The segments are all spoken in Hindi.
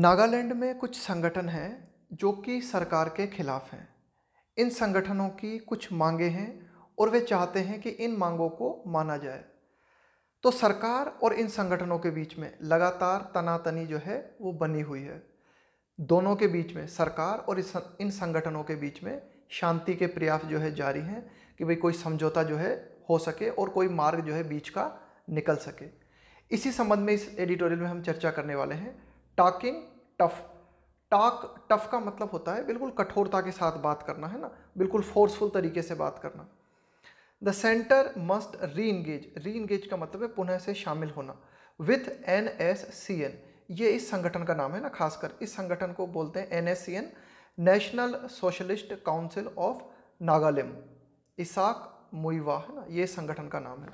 नागालैंड में कुछ संगठन हैं जो कि सरकार के खिलाफ हैं इन संगठनों की कुछ मांगे हैं और वे चाहते हैं कि इन मांगों को माना जाए तो सरकार और इन संगठनों के बीच में लगातार तनातनी जो है वो बनी हुई है दोनों के बीच में सरकार और इस इन संगठनों के बीच में शांति के प्रयास जो है जारी हैं कि भाई कोई समझौता जो है हो सके और कोई मार्ग जो है बीच का निकल सके इसी संबंध में इस एडिटोरियल में हम चर्चा करने वाले हैं टॉकिंग टफ टॉक टफ का मतलब होता है बिल्कुल कठोरता के साथ बात करना है ना बिल्कुल फोर्सफुल तरीके से बात करना the centre must re engage re engage का मतलब है पुनः से शामिल होना with N S C N ये इस संगठन का नाम है ना खासकर इस संगठन को बोलते हैं N S C N national socialist council of Nagaland Isak Muivah है ना ये संगठन का नाम है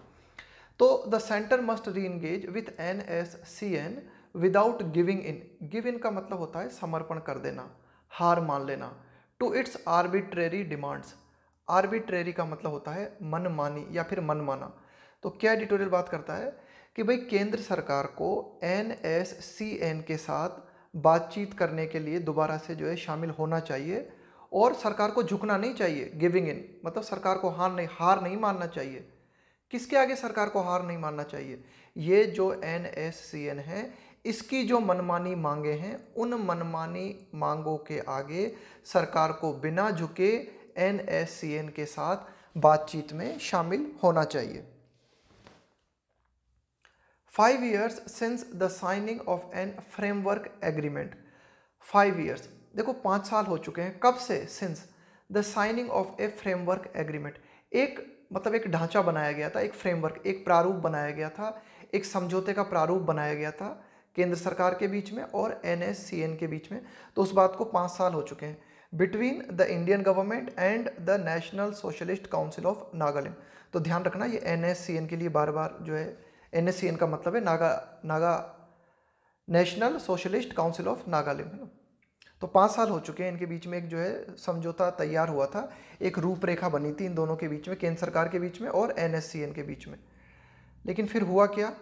तो the centre must re engage with N S C N without giving in give in का मतलब होता है समर्पण कर देना हार मान लेना to its arbitrary demands arbitrary का मतलब होता है मनमानी या फिर मनमाना तो क्या एडिटोरियल बात करता है कि भाई केंद्र सरकार को एन एस सी एन के साथ बातचीत करने के लिए दोबारा से जो है शामिल होना चाहिए और सरकार को झुकना नहीं चाहिए गिविंग इन मतलब सरकार को हार नहीं हार नहीं मानना चाहिए किसके आगे सरकार को हार नहीं मानना चाहिए ये जो एन एस सी एन है इसकी जो मनमानी मांगे हैं उन मनमानी मांगों के आगे सरकार को बिना झुके एन के साथ बातचीत में शामिल होना चाहिए five years since the signing of an framework agreement five years देखो पाँच साल हो चुके हैं कब से since the signing of a framework agreement एक मतलब एक ढांचा बनाया गया था एक फ्रेमवर्क एक प्रारूप बनाया गया था एक समझौते का प्रारूप बनाया गया था केंद्र सरकार के बीच में और एन के बीच में तो उस बात को पाँच साल हो चुके हैं between the Indian government and the national socialist council of Nagaland तो ध्यान रखना ये एन के लिए बार बार जो है एन का मतलब है Naga Naga national socialist council of Nagaland तो पाँच साल हो चुके हैं इनके बीच में एक जो है समझौता तैयार हुआ था एक रूपरेखा बनी थी इन दोनों के बीच में केंद्र सरकार के बीच में और एन के बीच में लेकिन फिर हुआ क्या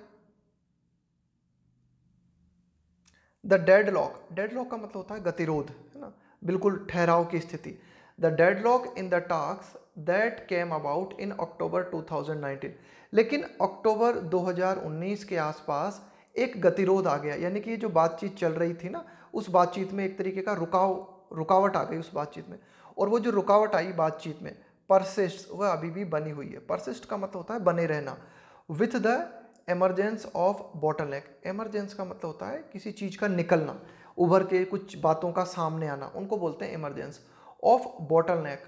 the deadlock deadlock का मतलब होता है गतिरोध है ना बिल्कुल ठहराव की स्थिति the deadlock in the task that came about in October 2019 लेकिन अक्टूबर 2019 के आसपास एक गतिरोध आ गया यानी कि ये जो बातचीत चल रही थी ना उस बातचीत में एक तरीके का रुकाव रुकावट आ गई उस बातचीत में और वो जो रुकावट आई बातचीत में परसिस्ट वह अभी भी बनी हुई है परसिस्ट का मतलब होता है बने रहना with the emergence of bottleneck emergence का मतलब होता है किसी चीज़ का निकलना उभर के कुछ बातों का सामने आना उनको बोलते हैं emergence of bottleneck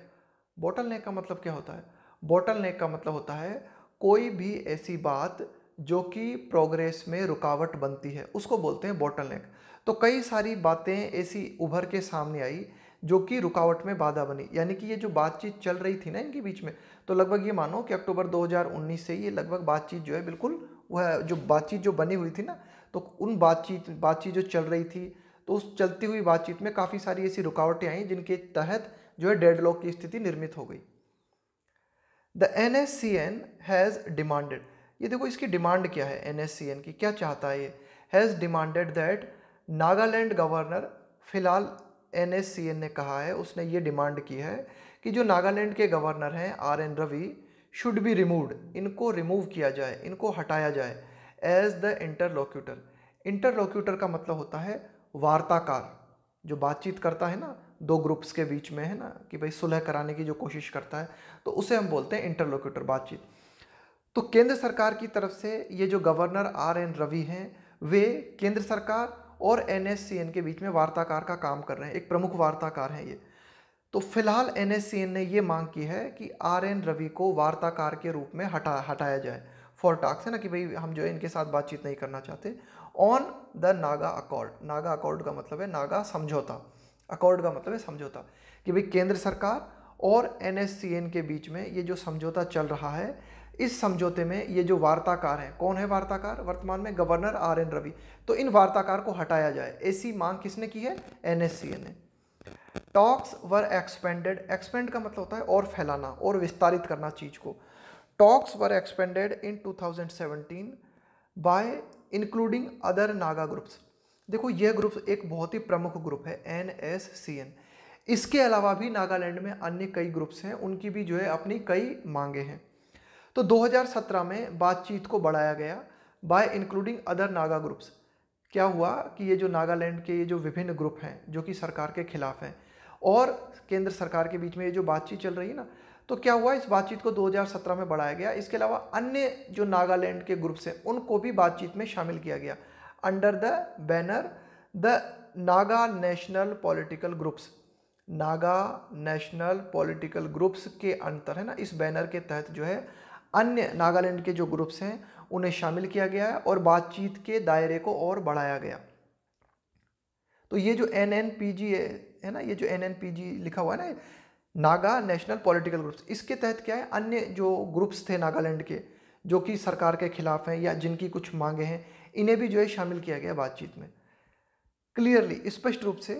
bottleneck का मतलब क्या होता है बॉटल नेक का मतलब होता है कोई भी ऐसी बात जो कि प्रोग्रेस में रुकावट बनती है उसको बोलते हैं बॉटल नेक तो कई सारी बातें ऐसी उभर के सामने आई जो कि रुकावट में बाधा बनी यानी कि ये जो बातचीत चल रही थी ना इनके बीच में तो लगभग ये मानो कि अक्टूबर 2019 से ये लगभग बातचीत जो है बिल्कुल वह जो बातचीत जो बनी हुई थी ना तो उन बातचीत बातचीत जो चल रही थी तो उस चलती हुई बातचीत में काफ़ी सारी ऐसी रुकावटें आई जिनके तहत जो है डेड की स्थिति निर्मित हो गई the N S C N has demanded ये देखो इसकी डिमांड क्या है एन एस सी एन की क्या चाहता है ये has demanded that Nagaland governor फिलहाल एन एस सी एन ने कहा है उसने ये डिमांड की है कि जो नागालैंड के गवर्नर हैं R N Ravi should be removed इनको रिमूव किया जाए इनको हटाया जाए एज द इंटरलोक्यूटर इंटरलोक्यूटर का मतलब होता है वार्ताकार जो बातचीत करता है ना दो ग्रुप्स के बीच में है ना कि भाई सुलह कराने की जो कोशिश करता है तो उसे हम बोलते हैं इंटरलोक्यूटर बातचीत तो केंद्र सरकार की तरफ से ये जो गवर्नर आर एन रवि हैं वे केंद्र सरकार और एन के बीच में वार्ताकार का काम कर रहे हैं एक प्रमुख वार्ताकार हैं ये तो फिलहाल एन ने ये मांग की है कि आर एन रवि को वार्ताकार के रूप में हटा हटाया जाए फॉर टाक्स है ना कि भाई हम जो है इनके साथ बातचीत नहीं करना चाहते on the Naga accord Naga accord का मतलब है नागा समझौता अकॉर्ड का मतलब है समझौता कि भाई केंद्र सरकार और एन के बीच में ये जो समझौता चल रहा है इस समझौते में ये जो वार्ताकार हैं कौन है वार्ताकार वर्तमान में गवर्नर आर एन रवि तो इन वार्ताकार को हटाया जाए ऐसी मांग किसने की है एन ने टॉक्स वर एक्सपेंडेड एक्सपेंड का मतलब होता है और फैलाना और विस्तारित करना चीज़ को talks were expanded in 2017 by including other Naga groups देखो यह ग्रुप एक बहुत ही प्रमुख ग्रुप है एन एस सी एन इसके अलावा भी नागालैंड में अन्य कई ग्रुप्स हैं उनकी भी जो है अपनी कई मांगे हैं तो 2017 में बातचीत को बढ़ाया गया by including other Naga groups क्या हुआ कि ये जो नागालैंड के ये जो विभिन्न ग्रुप हैं जो कि सरकार के खिलाफ हैं और केंद्र सरकार के बीच में ये जो बातचीत चल रही है ना तो क्या हुआ इस बातचीत को 2017 में बढ़ाया गया इसके अलावा अन्य जो नागालैंड के ग्रुप्स हैं उनको भी बातचीत में शामिल किया गया under the banner the Naga national political groups Naga national political groups के अंतर है ना इस बैनर के तहत जो है अन्य नागालैंड के जो ग्रुप्स हैं उन्हें शामिल किया गया है और बातचीत के दायरे को और बढ़ाया गया तो ये जो एन एन पी जी है ना ये जो एन लिखा हुआ है ना नागा नेशनल पॉलिटिकल ग्रुप्स इसके तहत क्या है अन्य जो ग्रुप्स थे नागालैंड के जो कि सरकार के खिलाफ हैं या जिनकी कुछ मांगे हैं इन्हें भी जो है शामिल किया गया बातचीत में क्लियरली स्पष्ट रूप से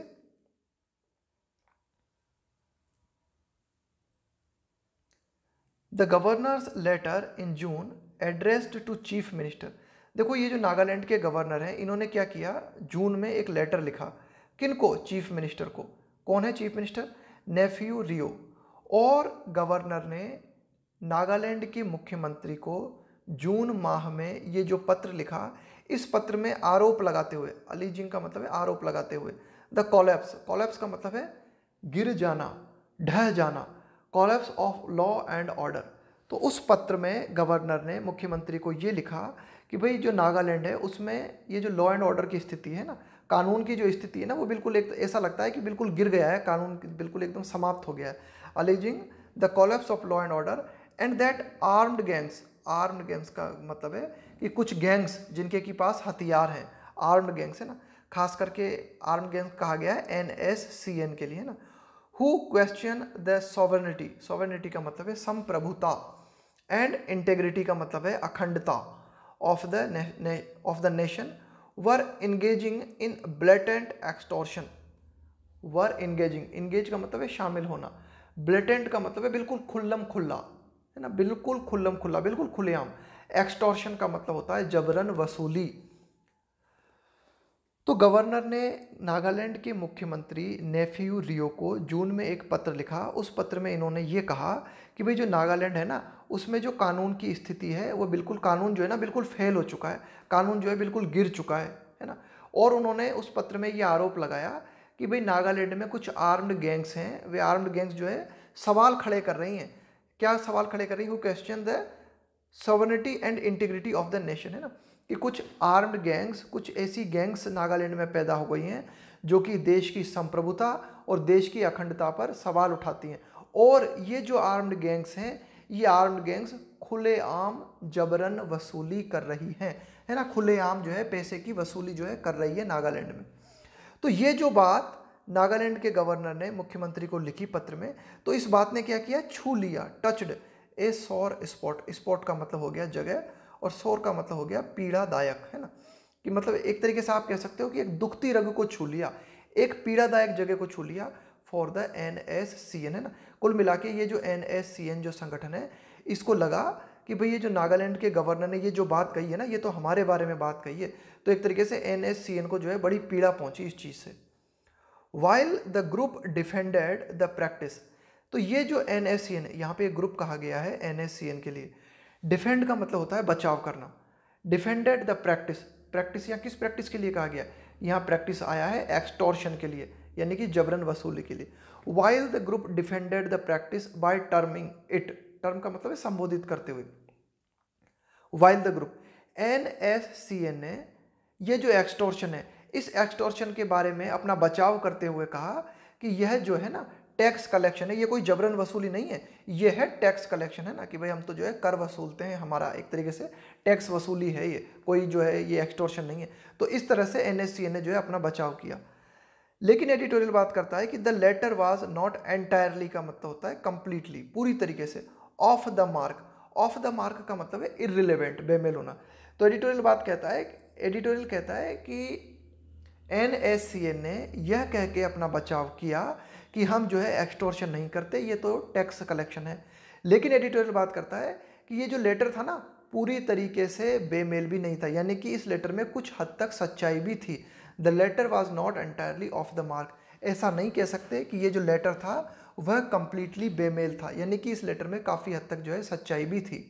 the governor's letter in June addressed to chief minister देखो ये जो नागालैंड के गवर्नर हैं इन्होंने क्या किया जून में एक लेटर लिखा किन को चीफ मिनिस्टर को कौन है चीफ मिनिस्टर नेफ्यू रियो और गवर्नर ने नागालैंड के मुख्यमंत्री को जून माह में ये जो पत्र लिखा इस पत्र में आरोप लगाते हुए अलीजिंग का मतलब है आरोप लगाते हुए द कॉलेप्स कॉलेप्स का मतलब है गिर जाना ढह जाना collapse of law and order तो उस पत्र में गवर्नर ने मुख्यमंत्री को ये लिखा कि भाई जो नागालैंड है उसमें ये जो लॉ एंड ऑर्डर की स्थिति है ना कानून की जो स्थिति है ना वो बिल्कुल एक ऐसा लगता है कि बिल्कुल गिर गया है कानून बिल्कुल एकदम समाप्त हो गया है alleging the collapse of law and order and that armed gangs armed gangs का मतलब है कि कुछ गैंग्स जिनके के पास हथियार हैं आर्म्ड गैंग्स है ना खास करके आर्म्ड गैंग्स कहा गया है एन एस सी एन के लिए है ना who question the sovereignty sovereignty का मतलब है संप्रभुता एंड इंटेग्रिटी का मतलब है अखंडता of the of the nation were engaging in blatant extortion were engaging engage का मतलब है शामिल होना ब्लेटेंट का मतलब है बिल्कुल खुल्लम खुल्ला है ना बिल्कुल खुल्लम खुल्ला बिल्कुल खुलेआम एक्सटोर्शन का मतलब होता है जबरन वसूली तो गवर्नर ने नागालैंड के मुख्यमंत्री नेफ्यू रियो को जून में एक पत्र लिखा उस पत्र में इन्होंने ये कहा कि भाई जो नागालैंड है ना उसमें जो कानून की स्थिति है वो बिल्कुल कानून जो है ना बिल्कुल फेल हो चुका है कानून जो है बिल्कुल गिर चुका है है ना और उन्होंने उस पत्र में ये आरोप लगाया कि भाई नागालैंड में कुछ आर्म्ड गैंग्स हैं वे आर्म्ड गैंग्स जो है सवाल खड़े कर रही हैं क्या सवाल खड़े कर रही हैं वो question the sovereignty and integrity of the nation है ना कि कुछ आर्म्ड गैंग्स कुछ ऐसी गैंग्स नागालैंड में पैदा हो गई हैं जो कि देश की संप्रभुता और देश की अखंडता पर सवाल उठाती हैं और ये जो आर्म्ड गैंग्स हैं ये आर्म्ड गैंग्स खुलेआम जबरन वसूली कर रही हैं है ना खुलेआम जो है पैसे की वसूली जो है कर रही है नागालैंड में तो ये जो बात नागालैंड के गवर्नर ने मुख्यमंत्री को लिखी पत्र में तो इस बात ने क्या किया छू लिया टचड ए सौर स्पॉट स्पॉट का मतलब हो गया जगह और सौर का मतलब हो गया पीड़ादायक है ना कि मतलब एक तरीके से आप कह सकते हो कि एक दुखती रग को छू लिया एक पीड़ादायक जगह को छू लिया for the N S C N है ना कुल मिला के ये जो एन जो संगठन है इसको लगा कि भाई ये जो नागालैंड के गवर्नर ने ये जो बात कही है ना ये तो हमारे बारे में बात कही है तो एक तरीके से एन को जो है बड़ी पीड़ा पहुंची इस चीज़ से while the group defended the practice तो ये जो एन एस सी एन यहाँ पर ग्रुप कहा गया है एन एस सी एन के लिए डिफेंड का मतलब होता है बचाव करना डिफेंडेड द प्रैक्टिस प्रैक्टिस यहाँ किस प्रैक्टिस के लिए कहा गया यहाँ प्रैक्टिस आया है एक्सटोर्शन के लिए यानी कि जबरन वसूली के लिए while the group defended the practice by terming it term का मतलब है संबोधित करते हुए while the group N S C N ए यह जो एक्सटोर्शन है इस एक्सटोर्शन के बारे में अपना बचाव करते हुए कहा कि यह जो है ना टैक्स कलेक्शन है ये कोई जबरन वसूली नहीं है ये है टैक्स कलेक्शन है ना कि भाई हम तो जो है कर वसूलते हैं हमारा एक तरीके से टैक्स वसूली है ये कोई जो है ये एक्सटोर्शन नहीं है तो इस तरह से एन एस सी एन ने जो है अपना बचाव किया लेकिन एडिटोरियल बात करता है कि the letter was not entirely का मतलब होता है कम्प्लीटली पूरी तरीके से off the mark off the mark का मतलब है इरिलेवेंट बेमेल होना तो एडिटोरियल बात कहता है एडिटोरियल कहता है कि एन ने यह कह के अपना बचाव किया कि हम जो है एक्सटोर्शन नहीं करते ये तो टैक्स कलेक्शन है लेकिन एडिटोरियल बात करता है कि ये जो लेटर था ना पूरी तरीके से बेमेल भी नहीं था यानी कि इस लेटर में कुछ हद तक सच्चाई भी थी the letter was not entirely off the mark ऐसा नहीं कह सकते कि ये जो लेटर था वह कंप्लीटली बेमेल था यानी कि इस लेटर में काफ़ी हद तक जो है सच्चाई भी थी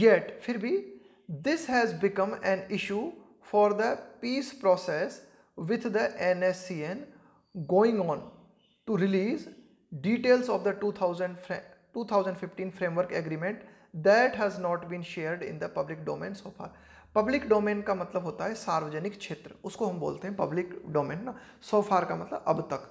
येट फिर भी this has become an issue for the peace process with the N S C N going on to release details of the two thousand two thousand fifteen framework agreement that has not been shared in the public domain so far public domain का मतलब होता है सार्वजनिक क्षेत्र उसको हम बोलते हैं पब्लिक डोमेन ना सो फार का मतलब अब तक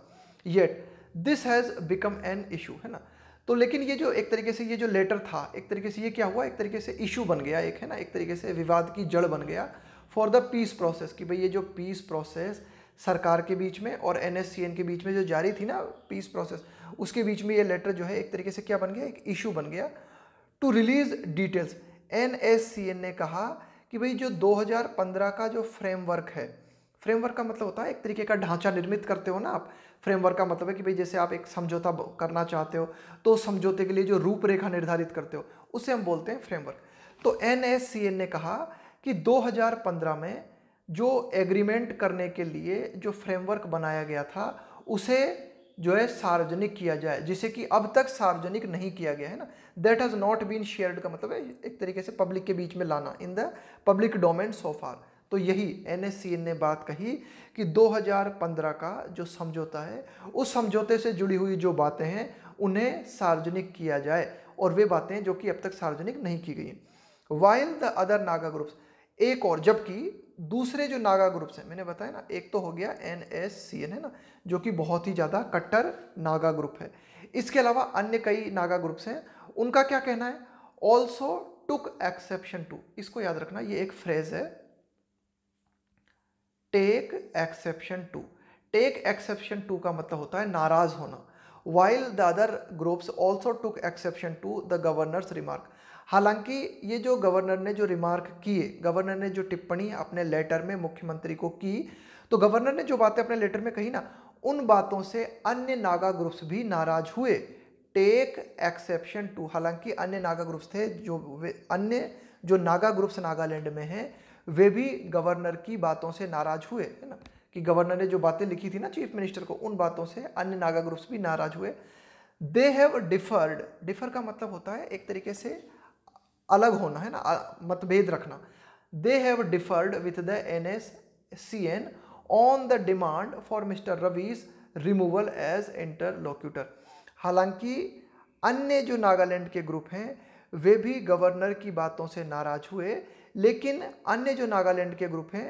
yet this has become an issue है ना तो लेकिन ये जो एक तरीके से ये जो लेटर था एक तरीके से ये क्या हुआ एक तरीके से इशू बन गया एक है ना एक तरीके से विवाद की जड़ बन गया फॉर द पीस प्रोसेस कि भाई ये जो पीस प्रोसेस सरकार के बीच में और एन के बीच में जो जारी थी ना पीस प्रोसेस उसके बीच में ये लेटर जो है एक तरीके से क्या बन गया एक इशू बन गया टू रिलीज डिटेल्स एन ने कहा कि भाई जो 2015 का जो फ्रेमवर्क है फ्रेमवर्क का मतलब होता है एक तरीके का ढांचा निर्मित करते हो ना आप फ्रेमवर्क का मतलब है कि भाई जैसे आप एक समझौता करना चाहते हो तो समझौते के लिए जो रूपरेखा निर्धारित करते हो उसे हम बोलते हैं फ्रेमवर्क तो एन ने कहा कि 2015 में जो एग्रीमेंट करने के लिए जो फ्रेमवर्क बनाया गया था उसे जो है सार्वजनिक किया जाए जिसे कि अब तक सार्वजनिक नहीं किया गया है ना that has not been shared का मतलब है एक तरीके से पब्लिक के बीच में लाना in the public domain so far तो यही एन ने बात कही कि 2015 का जो समझौता है उस समझौते से जुड़ी हुई जो बातें हैं उन्हें सार्वजनिक किया जाए और वे बातें जो कि अब तक सार्वजनिक नहीं की गई while the other Naga groups एक और जबकि दूसरे जो नागा ग्रुप्स हैं मैंने बताया ना एक तो हो गया एन एस सी एन है ना जो कि बहुत ही ज़्यादा कट्टर नागा ग्रुप है इसके अलावा अन्य कई नागा ग्रुप्स हैं उनका क्या कहना है ऑल्सो टुक एक्सेप्शन टू इसको याद रखना ये एक फ्रेज है take exception to take exception to का मतलब होता है नाराज होना while the other groups also took exception to the governor's remark हालांकि ये जो गवर्नर ने जो रिमार्क किए गवर्नर ने जो टिप्पणी अपने लेटर में मुख्यमंत्री को की तो गवर्नर ने जो बातें अपने लेटर में कही ना उन बातों से अन्य नागा ग्रुप्स भी नाराज हुए टेक एक्सेप्शन टू हालांकि अन्य नागा ग्रुप्स थे जो अन्य जो नागा ग्रुप्स नागालैंड में हैं वे भी गवर्नर की बातों से नाराज हुए है ना कि गवर्नर ने जो बातें लिखी थी ना चीफ मिनिस्टर को उन बातों से अन्य नागा ग्रुप्स भी नाराज हुए दे हैव डिफर्ड डिफर का मतलब होता है एक तरीके से अलग होना है ना मतभेद रखना they have differed with the N S C N on the demand for mister Ravi's removal as interlocutor हालांकि अन्य जो नागालैंड के ग्रुप हैं वे भी गवर्नर की बातों से नाराज हुए लेकिन अन्य जो नागालैंड के ग्रुप हैं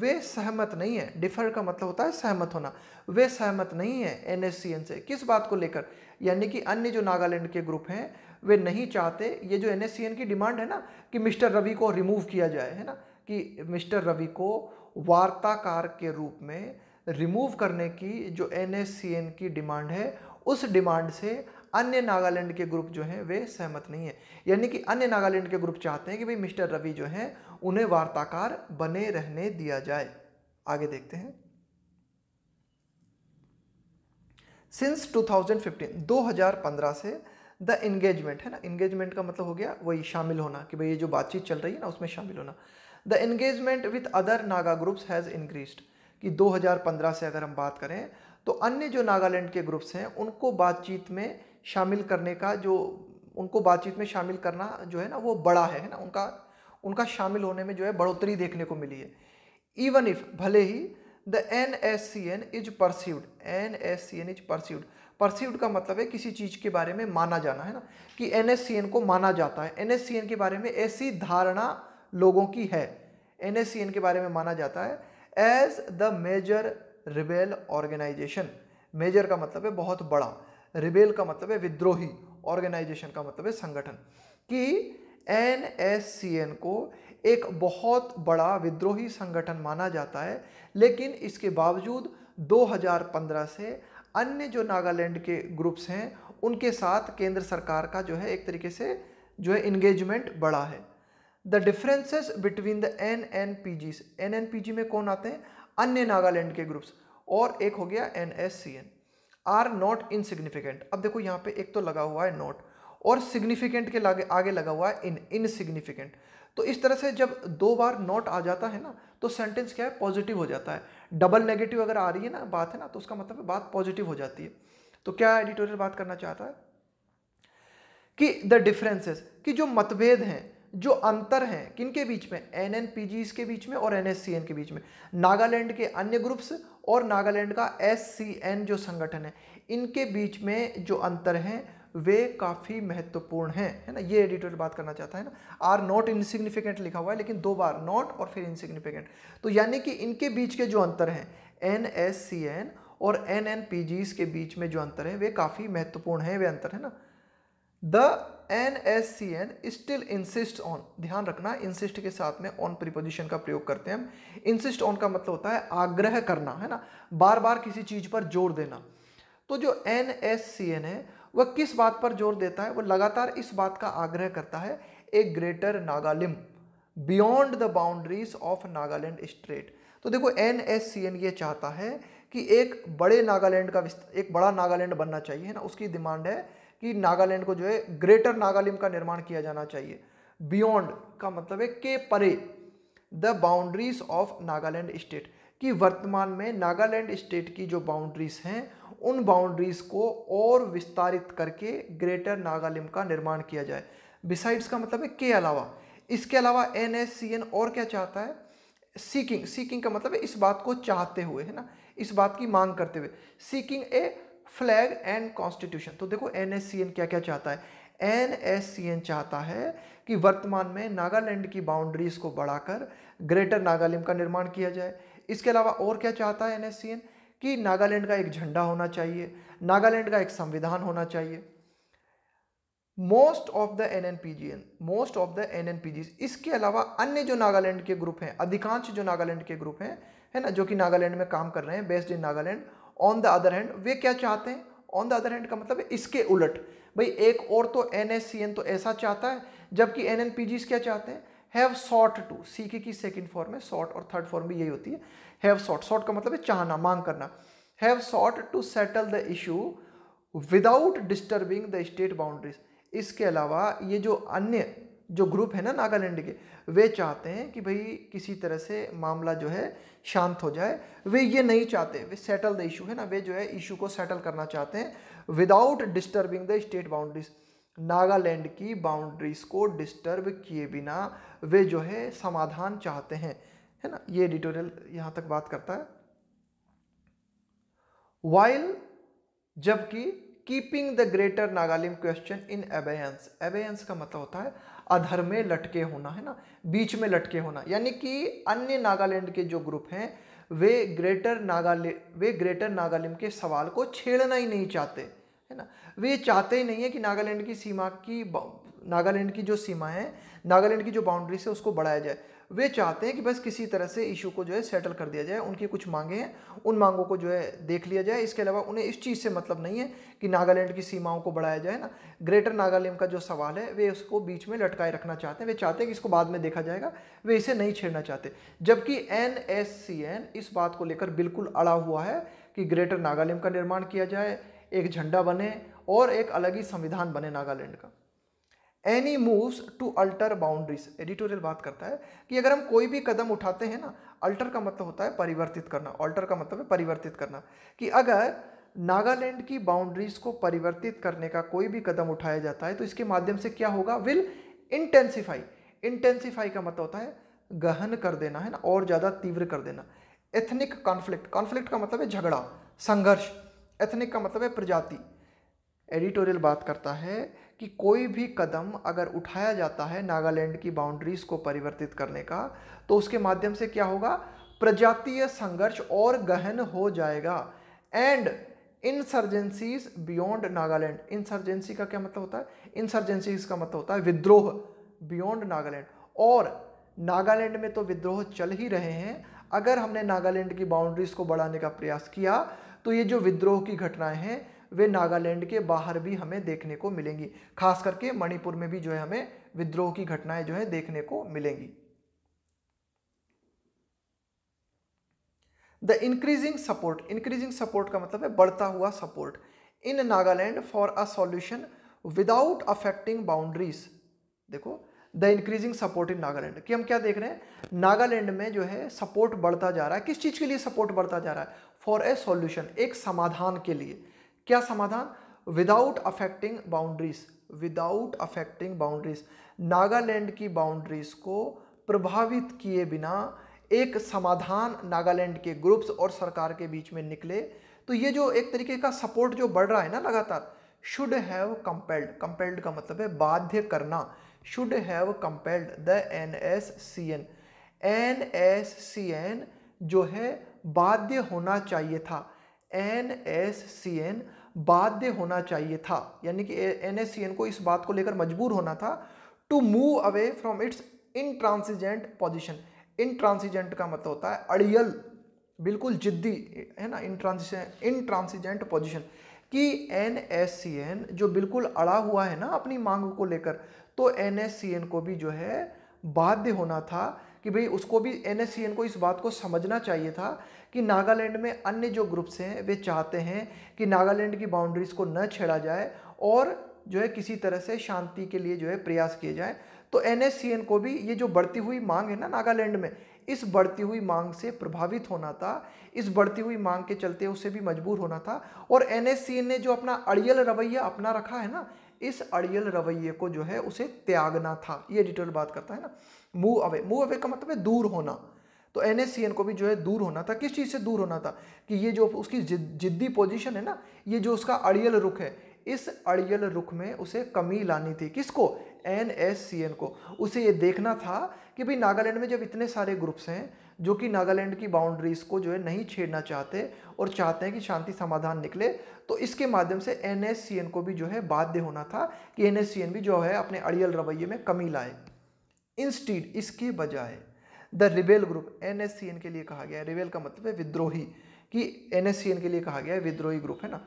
वे सहमत नहीं है डिफर का मतलब होता है सहमत होना वे सहमत नहीं है एन से किस बात को लेकर यानी कि अन्य जो नागालैंड के ग्रुप हैं वे नहीं चाहते ये जो एन की डिमांड है ना कि मिस्टर रवि को रिमूव किया जाए है ना कि मिस्टर रवि को वार्ताकार के रूप में रिमूव करने की जो एनएससीएन की डिमांड है उस डिमांड से अन्य नागालैंड के ग्रुप जो हैं वे सहमत नहीं है यानी कि अन्य नागालैंड के ग्रुप चाहते हैं कि भाई मिस्टर रवि जो हैं उन्हें वार्ताकार बने रहने दिया जाए आगे देखते हैं सिंस 2015 2015 से द इंगेजमेंट है ना इंगेजमेंट का मतलब हो गया वही शामिल होना कि भाई ये जो बातचीत चल रही है ना उसमें शामिल होना the engagement with other Naga groups has increased कि 2015 से अगर हम बात करें तो अन्य जो नागालैंड के ग्रुप्स हैं उनको बातचीत में शामिल करने का जो उनको बातचीत में शामिल करना जो है ना वो बड़ा है ना उनका उनका शामिल होने में जो है बढ़ोतरी देखने को मिली है इवन इफ भले ही the N S C N is pursued N S C N is pursued perceived का मतलब है किसी चीज़ के बारे में माना जाना है ना कि एन को माना जाता है एन के बारे में ऐसी धारणा लोगों की है एन के बारे में माना जाता है as the major rebel organisation major का मतलब है बहुत बड़ा रिबेल का मतलब है विद्रोही ऑर्गेनाइजेशन का मतलब है संगठन कि एन को एक बहुत बड़ा विद्रोही संगठन माना जाता है लेकिन इसके बावजूद 2015 से अन्य जो नागालैंड के ग्रुप्स हैं उनके साथ केंद्र सरकार का जो है एक तरीके से जो है इंगेजमेंट बढ़ा है the differences between the N N P G N N P G में कौन आते हैं अन्य नागालैंड के ग्रुप्स और एक हो गया N S C N are not insignificant अब देखो यहाँ पे एक तो लगा हुआ है नॉट और सिग्निफिकेंट के लागे आगे लगा हुआ है इन इनसिग्निफिकेंट तो इस तरह से जब दो बार नॉट आ जाता है ना तो सेंटेंस क्या है पॉजिटिव हो जाता है डबल नेगेटिव अगर आ रही है ना बात है ना तो उसका मतलब बात पॉजिटिव हो जाती है तो क्या एडिटोरियल बात करना चाहता है कि द डिफरेंसेस कि जो मतभेद हैं जो अंतर हैं किनके बीच में एन एन के बीच में और एन एस के बीच में नागालैंड के अन्य ग्रुप्स और नागालैंड का एस जो संगठन है इनके बीच में जो अंतर हैं वे काफ़ी महत्वपूर्ण हैं है ना ये एडिटोरियल बात करना चाहता है ना आर नॉट इनसिग्निफिकेंट लिखा हुआ है लेकिन दो बार नॉट और फिर इनसिग्निफिकेंट तो यानी कि इनके बीच के जो अंतर हैं एन एस सी एन और एन एन पी जीज के बीच में जो अंतर हैं वे काफ़ी महत्वपूर्ण हैं वे अंतर है ना the N S C N still insist on ध्यान रखना इंसिस्ट के साथ में ऑन प्रीपोजिशन का प्रयोग करते हैं हम इंसिस्ट ऑन का मतलब होता है आग्रह करना है ना बार बार किसी चीज़ पर जोर देना तो जो एन एस सी एन है वह किस बात पर जोर देता है वह लगातार इस बात का आग्रह करता है a greater Nagalim beyond the boundaries of Nagaland state तो देखो एन एस सी एन ये चाहता है कि एक बड़े नागालैंड का एक बड़ा नागालैंड बनना चाहिए ना उसकी डिमांड है कि नागालैंड को जो है ग्रेटर नागालिम का निर्माण किया जाना चाहिए बियॉन्ड का मतलब है के परे the boundaries of Nagaland state कि वर्तमान में नागालैंड स्टेट की जो बाउंड्रीज हैं उन बाउंड्रीज को और विस्तारित करके ग्रेटर नागालिम का निर्माण किया जाए बिसाइड्स का मतलब है के अलावा इसके अलावा एन एस सी एन और क्या चाहता है सीकिंग सीकिंग का मतलब है इस बात को चाहते हुए है ना इस बात की मांग करते हुए seeking a flag and constitution तो देखो एन एस सी एन क्या क्या चाहता है एन एस सी एन चाहता है कि वर्तमान में नागालैंड की बाउंड्रीज को बढ़ाकर ग्रेटर नागालैंड का निर्माण किया जाए इसके अलावा और क्या चाहता है एन कि नागालैंड का एक झंडा होना चाहिए नागालैंड का एक संविधान होना चाहिए most of the N N P G N most of the N N P G इसके अलावा अन्य जो नागालैंड के ग्रुप हैं अधिकांश जो नागालैंड के ग्रुप हैं है ना जो कि नागालैंड में काम कर रहे हैं based in Nagaland on the other hand वे क्या चाहते हैं ऑन द अदर हैंड का मतलब है इसके उलट भाई एक और तो एन तो ऐसा चाहता है जबकि एन एन क्या चाहते हैं हैव सॉट टू सीके की सेकेंड फॉर्म है सॉट और थर्ड फॉर्म भी यही होती है हैव सॉट सॉट का मतलब है चाहना मांग करना have sought to settle the issue without disturbing the state boundaries इसके अलावा ये जो अन्य जो ग्रुप है ना नागालैंड के वे चाहते हैं कि भाई किसी तरह से मामला जो है शांत हो जाए वे ये नहीं चाहते वे सेटल द इशू है ना वे जो है इशू को सेटल करना चाहते हैं without disturbing the state boundaries Nagaland की बाउंड्रीज को डिस्टर्ब किए बिना वे जो है समाधान चाहते हैं है ना ये एडिटोरियल यहां तक बात करता है वाइल जबकि keeping the greater Nagaland question in abeyance abeyance का मतलब होता है अधर में लटके होना है ना बीच में लटके होना यानी कि अन्य नागालैंड के जो ग्रुप हैं वे ग्रेटर नागालैंड वे ग्रेटर नागालैंड के सवाल को छेड़ना ही नहीं चाहते है ना वे चाहते ही नहीं है कि नागालैंड की सीमा की नागालैंड की जो सीमा है नागालैंड की जो बाउंड्री है उसको बढ़ाया जाए वे चाहते हैं कि बस किसी तरह से इशू को जो है सेटल कर दिया जाए उनकी कुछ मांगे हैं उन मांगों को जो है देख लिया जाए इसके अलावा उन्हें इस चीज़ से मतलब नहीं है कि नागालैंड की सीमाओं को बढ़ाया जाए ना ग्रेटर नागालैंड का जो सवाल है वे उसको बीच में लटकाए रखना चाहते हैं वे चाहते हैं कि इसको बाद में देखा जाएगा वे इसे नहीं छेड़ना चाहते जबकि एन इस बात को लेकर बिल्कुल अड़ा हुआ है कि ग्रेटर नागालैंड का निर्माण किया जाए एक झंडा बने और एक अलग ही संविधान बने नागालैंड का any moves to alter boundaries editorial बात करता है कि अगर हम कोई भी कदम उठाते हैं ना अल्टर का मतलब होता है परिवर्तित करना अल्टर का मतलब है परिवर्तित करना कि अगर नागालैंड की बाउंड्रीज को परिवर्तित करने का कोई भी कदम उठाया जाता है तो इसके माध्यम से क्या होगा विल इंटेंसीफाई इंटेंसीफाई का मतलब होता है गहन कर देना है ना और ज़्यादा तीव्र कर देना एथनिक कॉन्फ्लिक्ट कॉन्फ्लिक्ट का मतलब है झगड़ा संघर्ष एथनिक का मतलब है प्रजाति एडिटोरियल बात करता है कि कोई भी कदम अगर उठाया जाता है नागालैंड की बाउंड्रीज को परिवर्तित करने का तो उसके माध्यम से क्या होगा प्रजातीय संघर्ष और गहन हो जाएगा and insurgencies beyond Nagaland insurgency का क्या मतलब होता है इंसर्जेंसीज का मतलब होता है विद्रोह बियॉन्ड नागालैंड और नागालैंड में तो विद्रोह चल ही रहे हैं अगर हमने नागालैंड की बाउंड्रीज को बढ़ाने का प्रयास किया तो ये जो विद्रोह की घटनाएं हैं वे नागालैंड के बाहर भी हमें देखने को मिलेंगी खास करके मणिपुर में भी जो है हमें विद्रोह की घटनाएं जो है देखने को मिलेंगी the increasing support increasing support का मतलब है बढ़ता हुआ support in Nagaland for a solution without affecting boundaries देखो the increasing support in Nagaland कि हम क्या देख रहे हैं नागालैंड में जो है सपोर्ट बढ़ता जा रहा है किस चीज़ के लिए सपोर्ट बढ़ता जा रहा है फॉर ए सॉल्यूशन एक समाधान के लिए क्या समाधान without affecting boundaries without affecting boundaries Nagaland की बाउंड्रीज को प्रभावित किए बिना एक समाधान नागालैंड के ग्रुप्स और सरकार के बीच में निकले तो ये जो एक तरीके का सपोर्ट जो बढ़ रहा है ना लगातार शुड हैव कंपेल्ड कंपेल्ड का मतलब है बाध्य करना should have compelled the NSCN NSCN जो है बाध्य होना चाहिए था NSCN बाध्य होना चाहिए था यानी कि NSCN को इस बात को लेकर मजबूर होना था to move away from its intransigent position intransigent का मतलब होता है अड़ियल बिल्कुल जिद्दी है ना इनट्रांसीजेंट ट्रांसीजेंट पोजिशन कि एन जो बिल्कुल अड़ा हुआ है ना अपनी मांग को लेकर तो एन को भी जो है बाध्य होना था कि भाई उसको भी एन को इस बात को समझना चाहिए था कि नागालैंड में अन्य जो ग्रुप्स हैं वे चाहते हैं कि नागालैंड की बाउंड्रीज़ को न छेड़ा जाए और जो है किसी तरह से शांति के लिए जो है प्रयास किए जाएँ तो एन को भी ये जो बढ़ती हुई मांग है ना नागालैंड में इस बढ़ती हुई मांग से प्रभावित होना था इस बढ़ती हुई मांग के चलते उसे भी मजबूर होना था और एन ने जो अपना अड़ियल रवैया अपना रखा है ना इस अड़ियल रवैये को जो है उसे त्यागना था ये डिटेल बात करता है ना मूव अवे मूव अवे का मतलब है दूर होना तो एन को भी जो है दूर होना था किस चीज़ से दूर होना था कि ये जो उसकी जिद्दी पोजिशन है ना ये जो उसका अड़ियल रुख है इस अड़ियल रुख में उसे कमी लानी थी किसको एन को उसे ये देखना था कि भाई नागालैंड में जब इतने सारे ग्रुप्स हैं जो कि नागालैंड की बाउंड्रीज़ को जो है नहीं छेड़ना चाहते और चाहते हैं कि शांति समाधान निकले तो इसके माध्यम से एन को भी जो है बाध्य होना था कि एन भी जो है अपने अड़ियल रवैये में कमी लाए इंस्टीड इसके बजाय द रिबेल ग्रुप एन के लिए कहा गया है रिबेल का मतलब है विद्रोही कि एन के लिए कहा गया है विद्रोही ग्रुप है ना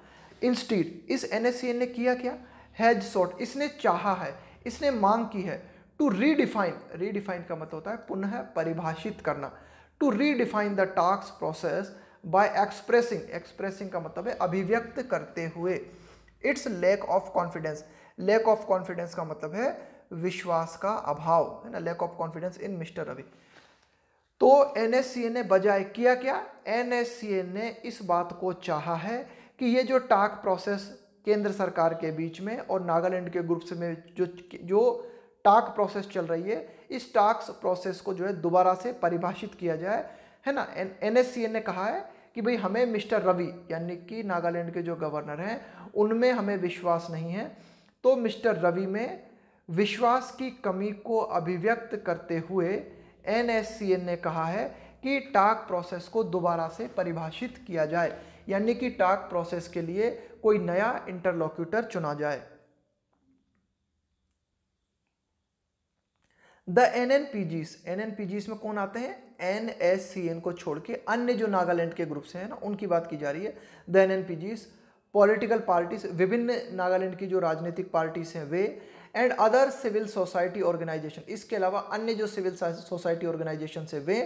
इंस्टीड इस एन ने किया क्या हैज शॉट इसने चाहा है इसने मांग की है टू रीडिफाइन रीडिफाइन का मतलब होता है पुनः परिभाषित करना to redefine the task process by expressing expressing का मतलब है अभिव्यक्त करते हुए its lack of confidence lack of confidence का मतलब है विश्वास का अभाव है ना lack of confidence in mister Ravi तो एन ने बजाय किया क्या एन ने इस बात को चाहा है कि ये जो टाक प्रोसेस केंद्र सरकार के बीच में और नागालैंड के ग्रुप्स में जो जो टाक प्रोसेस चल रही है इस टाक्स प्रोसेस को जो है दोबारा से परिभाषित किया जाए है ना एन ने कहा है कि भाई हमें मिस्टर रवि यानी कि नागालैंड के जो गवर्नर हैं उनमें हमें विश्वास नहीं है तो मिस्टर रवि में विश्वास की कमी को अभिव्यक्त करते हुए एन ने कहा है कि टाक प्रोसेस को दोबारा से परिभाषित किया जाए यानी कि टाक प्रोसेस के लिए कोई नया इंटरलॉक्यूटर चुना जाए the N N P Gs N N P में कौन आते हैं एन एस सी एन को छोड़ के अन्य जो नागालैंड के ग्रुप्स हैं ना उनकी बात की जा रही है the N N P Gs political parties विभिन्न नागालैंड की जो राजनीतिक पार्टीज हैं वे and other civil society organisation इसके अलावा अन्य जो सिविल सोसाइटी ऑर्गेनाइजेशन है वे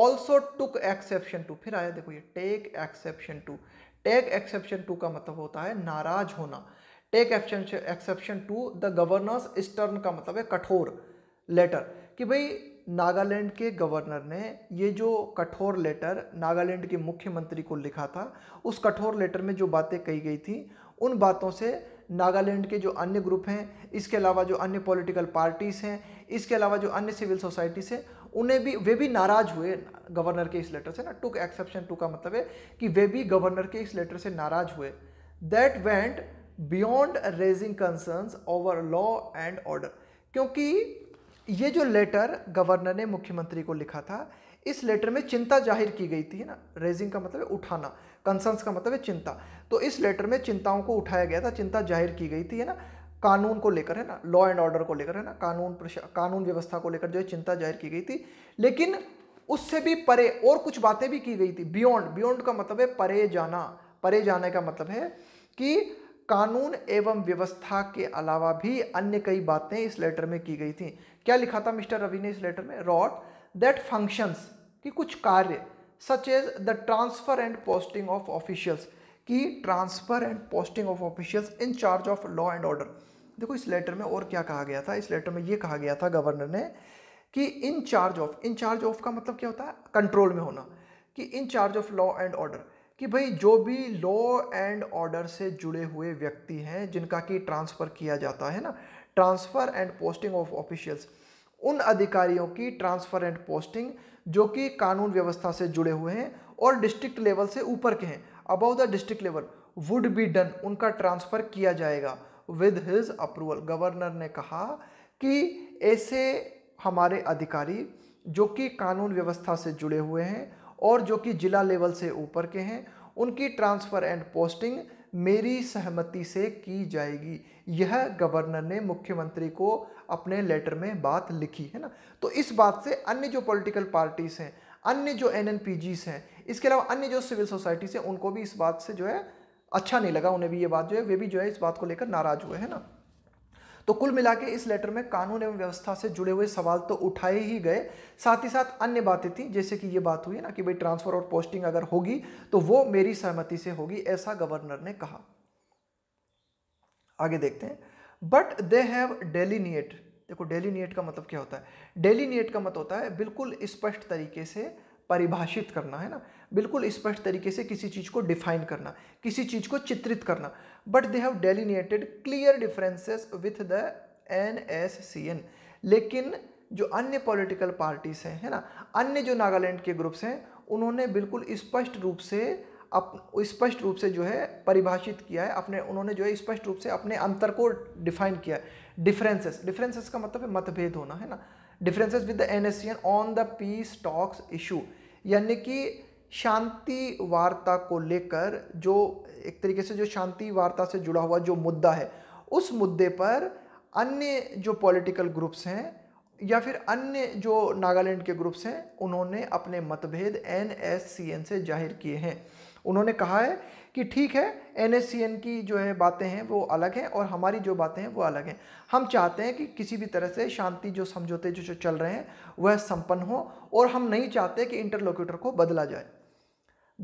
ऑल्सो टुक एक्सेप्शन टू फिर आया देखो ये take exception to take exception to का मतलब होता है नाराज होना take exception to the governor's stern का मतलब है कठोर लेटर कि भाई नागालैंड के गवर्नर ने ये जो कठोर लेटर नागालैंड के मुख्यमंत्री को लिखा था उस कठोर लेटर में जो बातें कही गई थी उन बातों से नागालैंड के जो अन्य ग्रुप हैं इसके अलावा जो अन्य पॉलिटिकल पार्टीज़ हैं इसके अलावा जो अन्य सिविल सोसाइटीज़ हैं उन्हें भी वे भी नाराज़ हुए गवर्नर के इस लेटर से ना टुक एक्सेप्शन टू का मतलब है कि वे भी गवर्नर के इस लेटर से नाराज़ हुए that went beyond raising concerns over law and order क्योंकि ये जो लेटर गवर्नर ने मुख्यमंत्री को लिखा था इस लेटर में चिंता जाहिर की गई थी ना रेजिंग का मतलब है उठाना कंसर्स का मतलब है चिंता तो इस लेटर में चिंताओं को उठाया गया था चिंता जाहिर की गई थी है ना कानून को लेकर है ना लॉ एंड ऑर्डर को लेकर है ना कानून कानून व्यवस्था को लेकर जो है चिंता जाहिर की गई थी लेकिन उससे भी परे और कुछ बातें भी की गई थी बियॉन्ड बियॉन्ड का मतलब है परे जाना परे जाने का मतलब है कि कानून एवं व्यवस्था के अलावा भी अन्य कई बातें इस लेटर में की गई थी क्या लिखा था मिस्टर रवि ने इस लेटर में रॉट दैट फंक्शंस कि कुछ कार्य such as the transfer and posting of officials कि transfer and posting of officials in charge of law and order देखो इस लेटर में और क्या कहा गया था इस लेटर में ये कहा गया था गवर्नर ने कि in charge of in charge of का मतलब क्या होता है कंट्रोल में होना कि in charge of law and order कि भाई जो भी लॉ एंड ऑर्डर से जुड़े हुए व्यक्ति हैं जिनका कि ट्रांसफ़र किया जाता है ना transfer and posting of officials उन अधिकारियों की ट्रांसफ़र एंड पोस्टिंग जो कि कानून व्यवस्था से जुड़े हुए हैं और डिस्ट्रिक्ट लेवल से ऊपर के हैं above the district level would be done उनका ट्रांसफ़र किया जाएगा विद हिज अप्रूवल गवर्नर ने कहा कि ऐसे हमारे अधिकारी जो कि कानून व्यवस्था से जुड़े हुए हैं और जो कि जिला लेवल से ऊपर के हैं उनकी ट्रांसफ़र एंड पोस्टिंग मेरी सहमति से की जाएगी यह गवर्नर ने मुख्यमंत्री को अपने लेटर में बात लिखी है ना तो इस बात से अन्य जो पॉलिटिकल पार्टीज़ हैं अन्य जो एन हैं इसके अलावा अन्य जो सिविल सोसाइटीज़ हैं उनको भी इस बात से जो है अच्छा नहीं लगा उन्हें भी ये बात जो है वे भी जो है इस बात को लेकर नाराज़ हुए हैं ना तो कुल मिला इस लेटर में कानून एवं व्यवस्था से जुड़े हुए सवाल तो उठाए ही गए साथ ही साथ अन्य बातें थी जैसे कि ये बात हुई ना कि भाई ट्रांसफर और पोस्टिंग अगर होगी तो वो मेरी सहमति से होगी ऐसा गवर्नर ने कहा आगे देखते हैं बट दे हैव डेलीनिएट देखो डेलीनिएट का मतलब क्या होता है डेलीनिएट का मत मतलब होता है बिल्कुल स्पष्ट तरीके से परिभाषित करना है ना बिल्कुल स्पष्ट तरीके से किसी चीज़ को डिफाइन करना किसी चीज़ को चित्रित करना but they have delineated clear differences with the N S C N लेकिन जो अन्य पॉलिटिकल पार्टीज हैं है ना अन्य जो नागालैंड के ग्रुप्स हैं उन्होंने बिल्कुल स्पष्ट रूप से अप स्पष्ट रूप से जो है परिभाषित किया है अपने उन्होंने जो है स्पष्ट रूप से अपने अंतर को डिफाइन किया है डिफरेंसेस डिफरेंसेस का मतलब है मतभेद होना है ना differences with the N on the peace talks issue यानी कि शांति वार्ता को लेकर जो एक तरीके से जो शांति वार्ता से जुड़ा हुआ जो मुद्दा है उस मुद्दे पर अन्य जो पॉलिटिकल ग्रुप्स हैं या फिर अन्य जो नागालैंड के ग्रुप्स हैं उन्होंने अपने मतभेद एन एस सी एन से जाहिर किए हैं उन्होंने कहा है कि ठीक है एन की जो है बातें हैं वो अलग हैं और हमारी जो बातें हैं वो अलग हैं हम चाहते हैं कि किसी भी तरह से शांति जो समझौते जो, जो चल रहे हैं वह संपन्न हो और हम नहीं चाहते कि इंटरलोक्यूटर को बदला जाए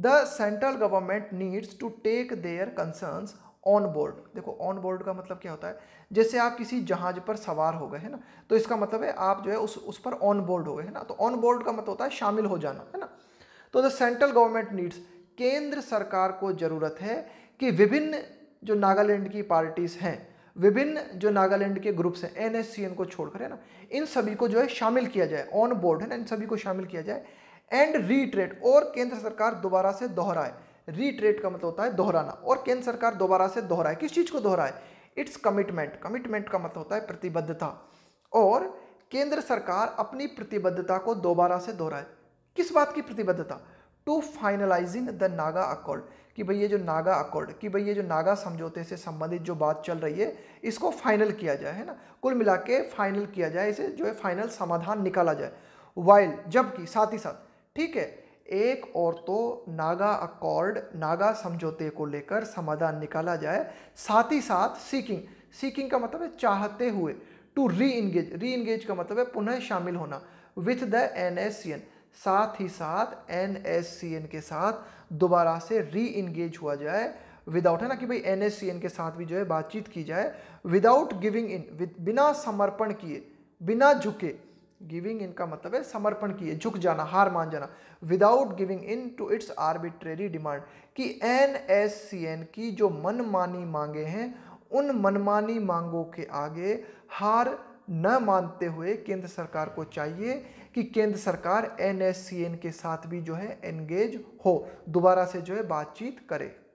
the central government needs to take their concerns on board देखो ऑन बोर्ड का मतलब क्या होता है जैसे आप किसी जहाज पर सवार हो गए है ना तो इसका मतलब है आप जो है उस उस पर ऑन बोर्ड हो गए है ना तो ऑन बोर्ड का मतलब होता है शामिल हो जाना है ना तो द सेंट्रल गवर्नमेंट नीड्स केंद्र सरकार को ज़रूरत है कि विभिन्न जो नागालैंड की पार्टीज़ हैं विभिन्न जो नागालैंड के ग्रुप्स हैं एन को छोड़कर है ना इन सभी को जो है शामिल किया जाए ऑन बोर्ड है ना इन सभी को शामिल किया जाए एंड रीट्रेट और केंद्र सरकार दोबारा से दोहराए रीट्रेट का मतलब होता है दोहराना और केंद्र सरकार दोबारा से दोहराए किस चीज़ को दोहराए इट्स कमिटमेंट कमिटमेंट का मतलब होता है प्रतिबद्धता और केंद्र सरकार अपनी प्रतिबद्धता को दोबारा से दोहराए किस बात की प्रतिबद्धता to finalising the Naga accord कि भाई ये जो नागा अकॉर्ड कि भाई ये जो नागा समझौते से संबंधित जो बात चल रही है इसको फाइनल किया जाए है ना कुल मिला के फाइनल किया जाए इसे जो है फाइनल समाधान निकाला जाए वाइल जबकि साथ ही साथ ठीक है एक और तो नागा अकॉर्ड नागा समझौते को लेकर समाधान निकाला जाए साथ ही साथ सीकिंग सीकिंग का मतलब है चाहते हुए टू री इंगेज री इंगेज का मतलब है पुनः शामिल होना with the N S C N साथ ही साथ एन के साथ दोबारा से री इंगेज हुआ जाए विदाउट है ना कि भाई एन एस सी एन के साथ भी जो है बातचीत की जाए विदाउट गिविंग इन बिना समर्पण किए बिना झुके गिविंग इन का मतलब है समर्पण किए झुक जाना हार मान जाना without giving in to its arbitrary demand कि एन एस सी एन की जो मनमानी मांगे हैं उन मनमानी मांगों के आगे हार न मानते हुए केंद्र सरकार को चाहिए कि केंद्र सरकार एन के साथ भी जो है एंगेज हो दोबारा से जो है बातचीत करे